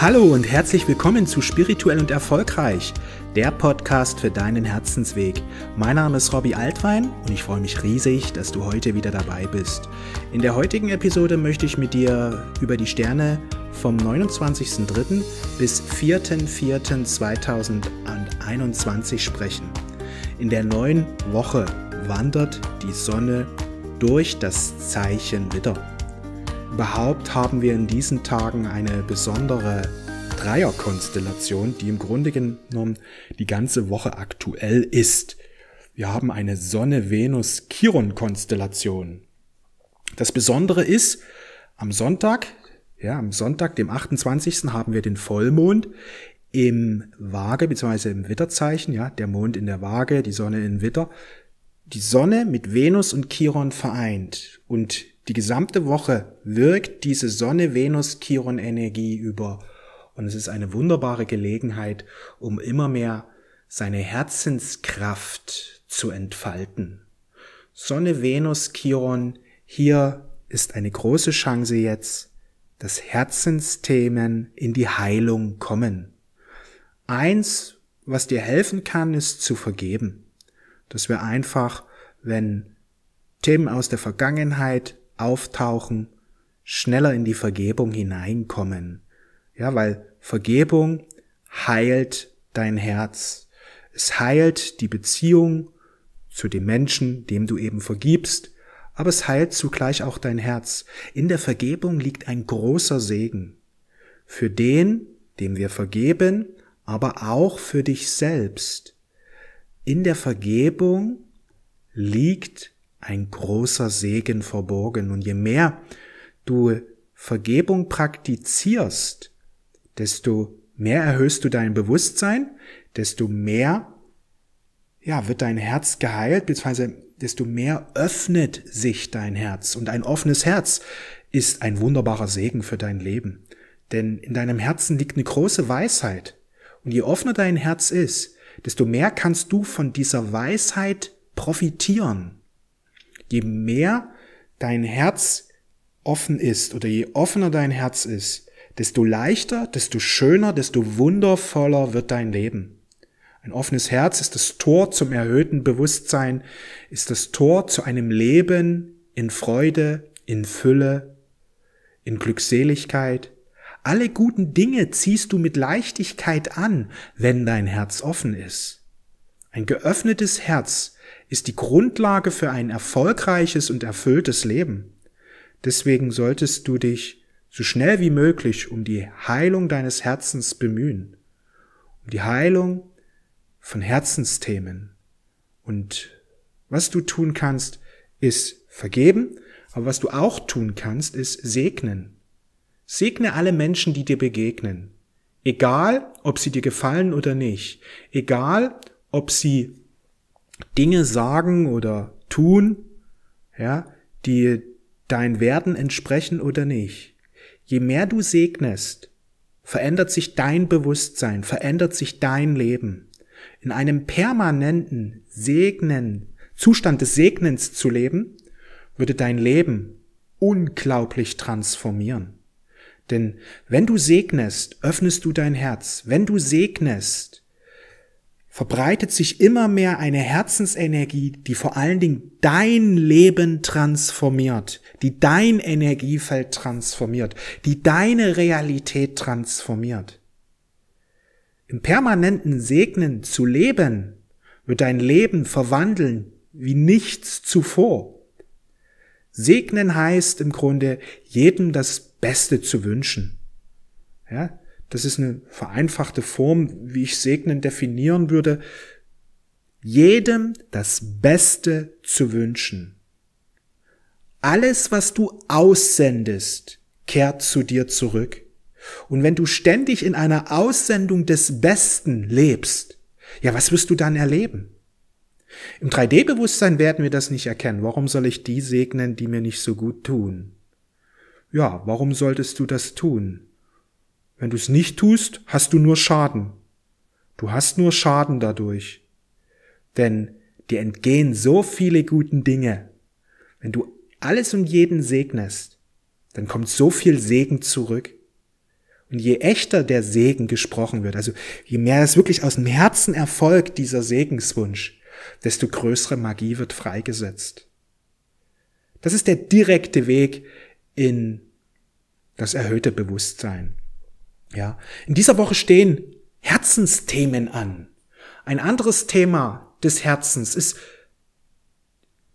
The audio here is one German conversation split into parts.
Hallo und herzlich willkommen zu Spirituell und Erfolgreich, der Podcast für deinen Herzensweg. Mein Name ist Robbie Altwein und ich freue mich riesig, dass du heute wieder dabei bist. In der heutigen Episode möchte ich mit dir über die Sterne vom 29.03. bis 4.04.2021 sprechen. In der neuen Woche wandert die Sonne durch das Zeichen Witter. Überhaupt haben wir in diesen Tagen eine besondere Dreierkonstellation, die im Grunde genommen die ganze Woche aktuell ist. Wir haben eine Sonne-Venus-Chiron-Konstellation. Das Besondere ist, am Sonntag, ja, am Sonntag, dem 28. haben wir den Vollmond im Waage bzw. im Witterzeichen, ja, der Mond in der Waage, die Sonne in Witter, die Sonne mit Venus und Chiron vereint und die gesamte Woche wirkt diese Sonne-Venus-Chiron-Energie über und es ist eine wunderbare Gelegenheit, um immer mehr seine Herzenskraft zu entfalten. Sonne, Venus, Chiron, hier ist eine große Chance jetzt, dass Herzensthemen in die Heilung kommen. Eins, was dir helfen kann, ist zu vergeben. Dass wir einfach, wenn Themen aus der Vergangenheit auftauchen, schneller in die Vergebung hineinkommen. Ja, weil Vergebung heilt dein Herz. Es heilt die Beziehung zu dem Menschen, dem du eben vergibst, aber es heilt zugleich auch dein Herz. In der Vergebung liegt ein großer Segen. Für den, dem wir vergeben, aber auch für dich selbst. In der Vergebung liegt ein großer Segen verborgen. Und je mehr du Vergebung praktizierst, desto mehr erhöhst du dein Bewusstsein, desto mehr ja, wird dein Herz geheilt, beziehungsweise desto mehr öffnet sich dein Herz. Und ein offenes Herz ist ein wunderbarer Segen für dein Leben. Denn in deinem Herzen liegt eine große Weisheit. Und je offener dein Herz ist, desto mehr kannst du von dieser Weisheit profitieren je mehr dein Herz offen ist oder je offener dein Herz ist, desto leichter, desto schöner, desto wundervoller wird dein Leben. Ein offenes Herz ist das Tor zum erhöhten Bewusstsein, ist das Tor zu einem Leben in Freude, in Fülle, in Glückseligkeit. Alle guten Dinge ziehst du mit Leichtigkeit an, wenn dein Herz offen ist. Ein geöffnetes Herz ist die Grundlage für ein erfolgreiches und erfülltes Leben. Deswegen solltest du dich so schnell wie möglich um die Heilung deines Herzens bemühen, um die Heilung von Herzensthemen. Und was du tun kannst, ist vergeben, aber was du auch tun kannst, ist segnen. Segne alle Menschen, die dir begegnen. Egal, ob sie dir gefallen oder nicht. Egal, ob sie Dinge sagen oder tun, ja, die dein Werten entsprechen oder nicht. Je mehr du segnest, verändert sich dein Bewusstsein, verändert sich dein Leben. In einem permanenten Segnen, Zustand des Segnens zu leben, würde dein Leben unglaublich transformieren. Denn wenn du segnest, öffnest du dein Herz. Wenn du segnest, verbreitet sich immer mehr eine Herzensenergie, die vor allen Dingen dein Leben transformiert, die dein Energiefeld transformiert, die deine Realität transformiert. Im permanenten Segnen zu leben, wird dein Leben verwandeln wie nichts zuvor. Segnen heißt im Grunde, jedem das Beste zu wünschen. Ja? das ist eine vereinfachte Form, wie ich segnen definieren würde, jedem das Beste zu wünschen. Alles, was du aussendest, kehrt zu dir zurück. Und wenn du ständig in einer Aussendung des Besten lebst, ja, was wirst du dann erleben? Im 3D-Bewusstsein werden wir das nicht erkennen. Warum soll ich die segnen, die mir nicht so gut tun? Ja, warum solltest du das tun? Wenn du es nicht tust, hast du nur Schaden. Du hast nur Schaden dadurch. Denn dir entgehen so viele guten Dinge. Wenn du alles und jeden segnest, dann kommt so viel Segen zurück. Und je echter der Segen gesprochen wird, also je mehr es wirklich aus dem Herzen erfolgt, dieser Segenswunsch, desto größere Magie wird freigesetzt. Das ist der direkte Weg in das erhöhte Bewusstsein. Ja. In dieser Woche stehen Herzensthemen an. Ein anderes Thema des Herzens ist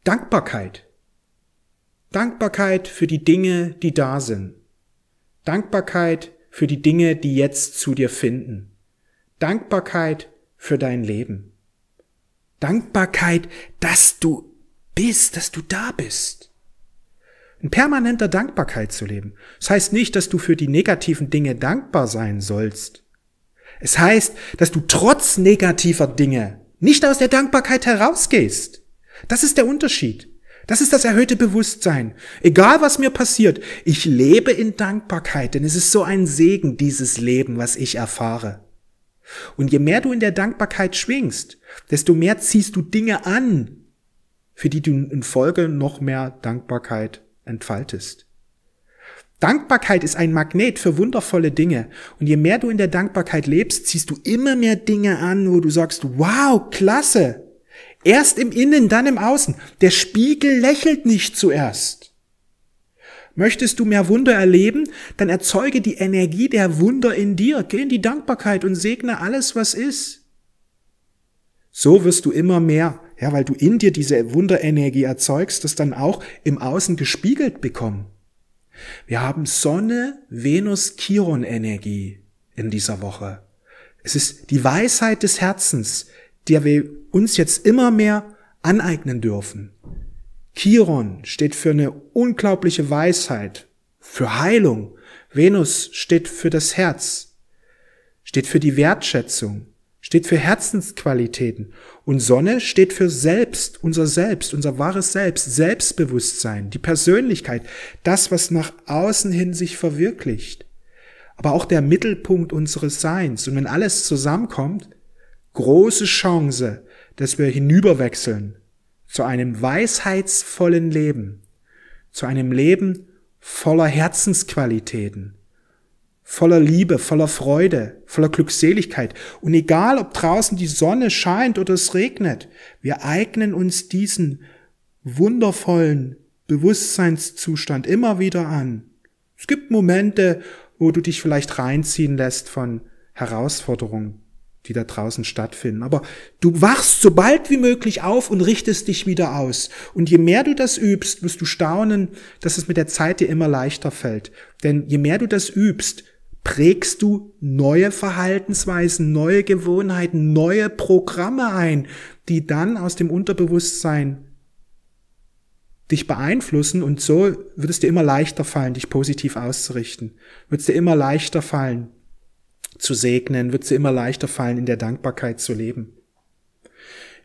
Dankbarkeit. Dankbarkeit für die Dinge, die da sind. Dankbarkeit für die Dinge, die jetzt zu dir finden. Dankbarkeit für dein Leben. Dankbarkeit, dass du bist, dass du da bist in permanenter Dankbarkeit zu leben. Das heißt nicht, dass du für die negativen Dinge dankbar sein sollst. Es heißt, dass du trotz negativer Dinge nicht aus der Dankbarkeit herausgehst. Das ist der Unterschied. Das ist das erhöhte Bewusstsein. Egal was mir passiert, ich lebe in Dankbarkeit, denn es ist so ein Segen, dieses Leben, was ich erfahre. Und je mehr du in der Dankbarkeit schwingst, desto mehr ziehst du Dinge an, für die du in Folge noch mehr Dankbarkeit entfaltest. Dankbarkeit ist ein Magnet für wundervolle Dinge. Und je mehr du in der Dankbarkeit lebst, ziehst du immer mehr Dinge an, wo du sagst, wow, klasse. Erst im Innen, dann im Außen. Der Spiegel lächelt nicht zuerst. Möchtest du mehr Wunder erleben, dann erzeuge die Energie der Wunder in dir. Geh in die Dankbarkeit und segne alles, was ist. So wirst du immer mehr ja, weil du in dir diese Wunderenergie erzeugst, das dann auch im Außen gespiegelt bekommen. Wir haben Sonne, Venus, Chiron Energie in dieser Woche. Es ist die Weisheit des Herzens, der wir uns jetzt immer mehr aneignen dürfen. Chiron steht für eine unglaubliche Weisheit, für Heilung. Venus steht für das Herz, steht für die Wertschätzung, steht für Herzensqualitäten. Und Sonne steht für Selbst, unser Selbst, unser wahres Selbst, Selbstbewusstsein, die Persönlichkeit, das, was nach außen hin sich verwirklicht. Aber auch der Mittelpunkt unseres Seins. Und wenn alles zusammenkommt, große Chance, dass wir hinüberwechseln zu einem weisheitsvollen Leben, zu einem Leben voller Herzensqualitäten, voller Liebe, voller Freude, voller Glückseligkeit. Und egal, ob draußen die Sonne scheint oder es regnet, wir eignen uns diesen wundervollen Bewusstseinszustand immer wieder an. Es gibt Momente, wo du dich vielleicht reinziehen lässt von Herausforderungen, die da draußen stattfinden. Aber du wachst so bald wie möglich auf und richtest dich wieder aus. Und je mehr du das übst, wirst du staunen, dass es mit der Zeit dir immer leichter fällt. Denn je mehr du das übst, prägst du neue Verhaltensweisen, neue Gewohnheiten, neue Programme ein, die dann aus dem Unterbewusstsein dich beeinflussen und so wird es dir immer leichter fallen, dich positiv auszurichten. Wird es dir immer leichter fallen, zu segnen, wird es dir immer leichter fallen, in der Dankbarkeit zu leben.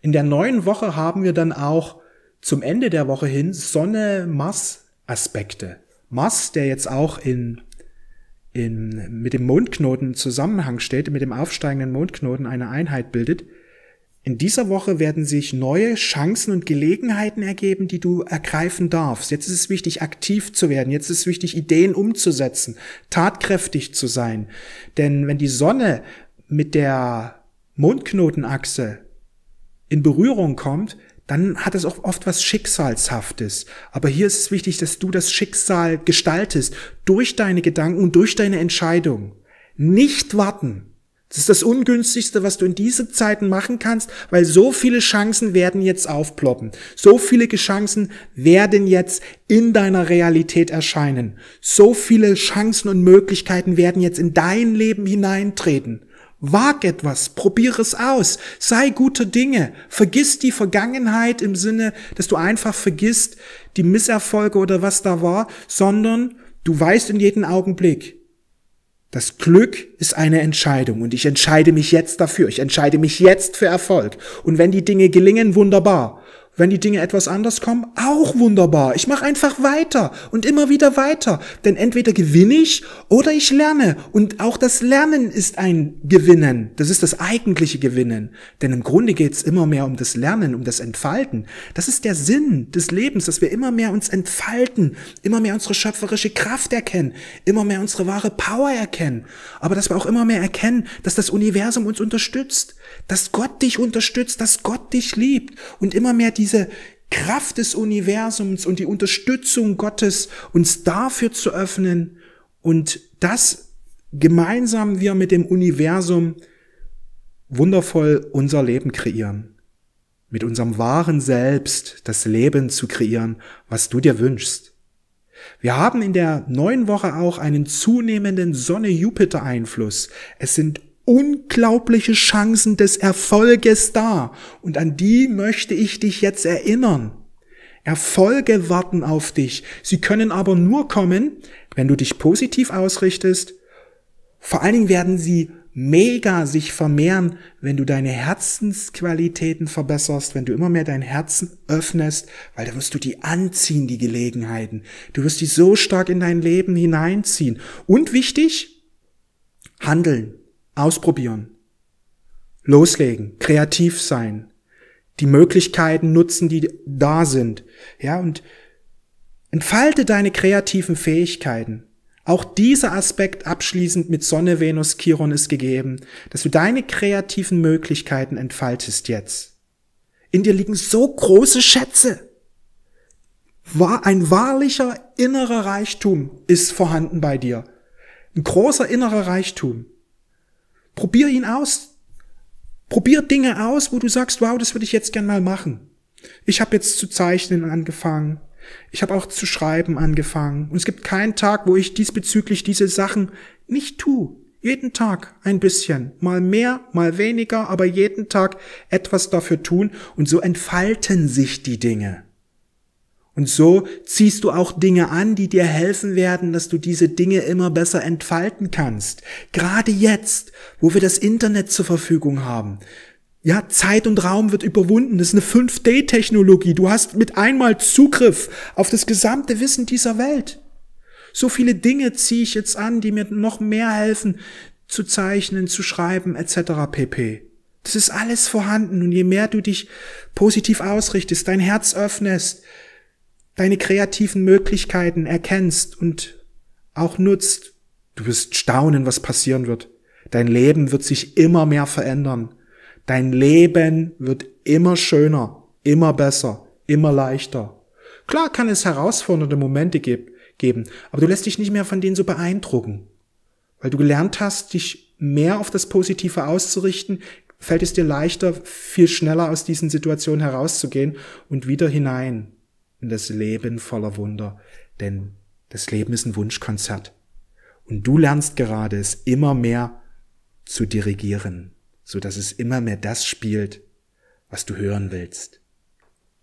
In der neuen Woche haben wir dann auch zum Ende der Woche hin Sonne-Mars-Aspekte. Mars, der jetzt auch in in, mit dem Mondknoten Zusammenhang steht, mit dem aufsteigenden Mondknoten eine Einheit bildet. In dieser Woche werden sich neue Chancen und Gelegenheiten ergeben, die du ergreifen darfst. Jetzt ist es wichtig, aktiv zu werden. Jetzt ist es wichtig, Ideen umzusetzen, tatkräftig zu sein. Denn wenn die Sonne mit der Mondknotenachse in Berührung kommt, dann hat es auch oft was Schicksalshaftes. Aber hier ist es wichtig, dass du das Schicksal gestaltest durch deine Gedanken und durch deine Entscheidung. Nicht warten. Das ist das Ungünstigste, was du in diesen Zeiten machen kannst, weil so viele Chancen werden jetzt aufploppen. So viele Chancen werden jetzt in deiner Realität erscheinen. So viele Chancen und Möglichkeiten werden jetzt in dein Leben hineintreten. Wag etwas, probiere es aus, sei gute Dinge, vergiss die Vergangenheit im Sinne, dass du einfach vergisst die Misserfolge oder was da war, sondern du weißt in jedem Augenblick, das Glück ist eine Entscheidung und ich entscheide mich jetzt dafür, ich entscheide mich jetzt für Erfolg. Und wenn die Dinge gelingen, wunderbar. Wenn die Dinge etwas anders kommen, auch wunderbar. Ich mache einfach weiter und immer wieder weiter. Denn entweder gewinne ich oder ich lerne. Und auch das Lernen ist ein Gewinnen. Das ist das eigentliche Gewinnen. Denn im Grunde geht's immer mehr um das Lernen, um das Entfalten. Das ist der Sinn des Lebens, dass wir immer mehr uns entfalten, immer mehr unsere schöpferische Kraft erkennen, immer mehr unsere wahre Power erkennen. Aber dass wir auch immer mehr erkennen, dass das Universum uns unterstützt, dass Gott dich unterstützt, dass Gott dich liebt und immer mehr die diese Kraft des Universums und die Unterstützung Gottes uns dafür zu öffnen und das gemeinsam wir mit dem Universum wundervoll unser Leben kreieren. Mit unserem wahren Selbst das Leben zu kreieren, was du dir wünschst. Wir haben in der neuen Woche auch einen zunehmenden Sonne-Jupiter-Einfluss. Es sind unglaubliche Chancen des Erfolges da. Und an die möchte ich dich jetzt erinnern. Erfolge warten auf dich. Sie können aber nur kommen, wenn du dich positiv ausrichtest. Vor allen Dingen werden sie mega sich vermehren, wenn du deine Herzensqualitäten verbesserst, wenn du immer mehr dein Herzen öffnest, weil da wirst du die anziehen, die Gelegenheiten. Du wirst die so stark in dein Leben hineinziehen. Und wichtig, handeln. Ausprobieren. Loslegen. Kreativ sein. Die Möglichkeiten nutzen, die da sind. Ja, und entfalte deine kreativen Fähigkeiten. Auch dieser Aspekt abschließend mit Sonne, Venus, Chiron ist gegeben, dass du deine kreativen Möglichkeiten entfaltest jetzt. In dir liegen so große Schätze. War ein wahrlicher innerer Reichtum ist vorhanden bei dir. Ein großer innerer Reichtum. Probier ihn aus. Probier Dinge aus, wo du sagst, wow, das würde ich jetzt gern mal machen. Ich habe jetzt zu zeichnen angefangen. Ich habe auch zu schreiben angefangen. Und es gibt keinen Tag, wo ich diesbezüglich diese Sachen nicht tue. Jeden Tag ein bisschen. Mal mehr, mal weniger, aber jeden Tag etwas dafür tun. Und so entfalten sich die Dinge. Und so ziehst du auch Dinge an, die dir helfen werden, dass du diese Dinge immer besser entfalten kannst. Gerade jetzt, wo wir das Internet zur Verfügung haben. Ja, Zeit und Raum wird überwunden. Das ist eine 5D-Technologie. Du hast mit einmal Zugriff auf das gesamte Wissen dieser Welt. So viele Dinge ziehe ich jetzt an, die mir noch mehr helfen, zu zeichnen, zu schreiben, etc. pp. Das ist alles vorhanden und je mehr du dich positiv ausrichtest, dein Herz öffnest, deine kreativen Möglichkeiten erkennst und auch nutzt, du wirst staunen, was passieren wird. Dein Leben wird sich immer mehr verändern. Dein Leben wird immer schöner, immer besser, immer leichter. Klar kann es herausfordernde Momente ge geben, aber du lässt dich nicht mehr von denen so beeindrucken. Weil du gelernt hast, dich mehr auf das Positive auszurichten, fällt es dir leichter, viel schneller aus diesen Situationen herauszugehen und wieder hinein in das Leben voller Wunder, denn das Leben ist ein Wunschkonzert. Und du lernst gerade es immer mehr zu dirigieren, so dass es immer mehr das spielt, was du hören willst.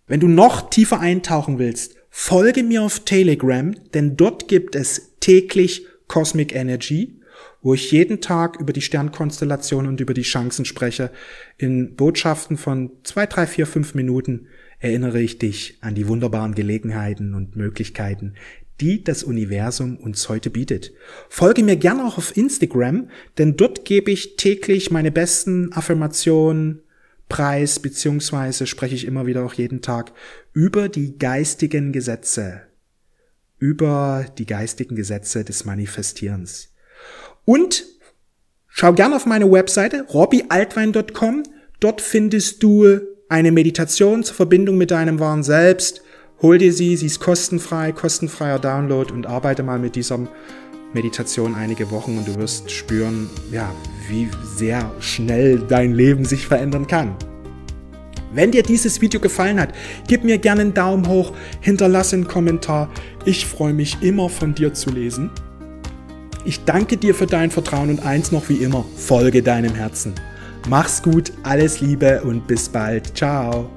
Wenn du noch tiefer eintauchen willst, folge mir auf Telegram, denn dort gibt es täglich Cosmic Energy, wo ich jeden Tag über die Sternkonstellation und über die Chancen spreche, in Botschaften von zwei, drei, vier, fünf Minuten, erinnere ich dich an die wunderbaren Gelegenheiten und Möglichkeiten, die das Universum uns heute bietet. Folge mir gerne auch auf Instagram, denn dort gebe ich täglich meine besten Affirmationen, Preis, beziehungsweise spreche ich immer wieder auch jeden Tag über die geistigen Gesetze, über die geistigen Gesetze des Manifestierens. Und schau gerne auf meine Webseite robbyaltwein.com. Dort findest du eine Meditation zur Verbindung mit deinem wahren Selbst. Hol dir sie, sie ist kostenfrei, kostenfreier Download und arbeite mal mit dieser Meditation einige Wochen und du wirst spüren, ja, wie sehr schnell dein Leben sich verändern kann. Wenn dir dieses Video gefallen hat, gib mir gerne einen Daumen hoch, hinterlasse einen Kommentar. Ich freue mich immer von dir zu lesen. Ich danke dir für dein Vertrauen und eins noch wie immer, folge deinem Herzen. Mach's gut, alles Liebe und bis bald. Ciao.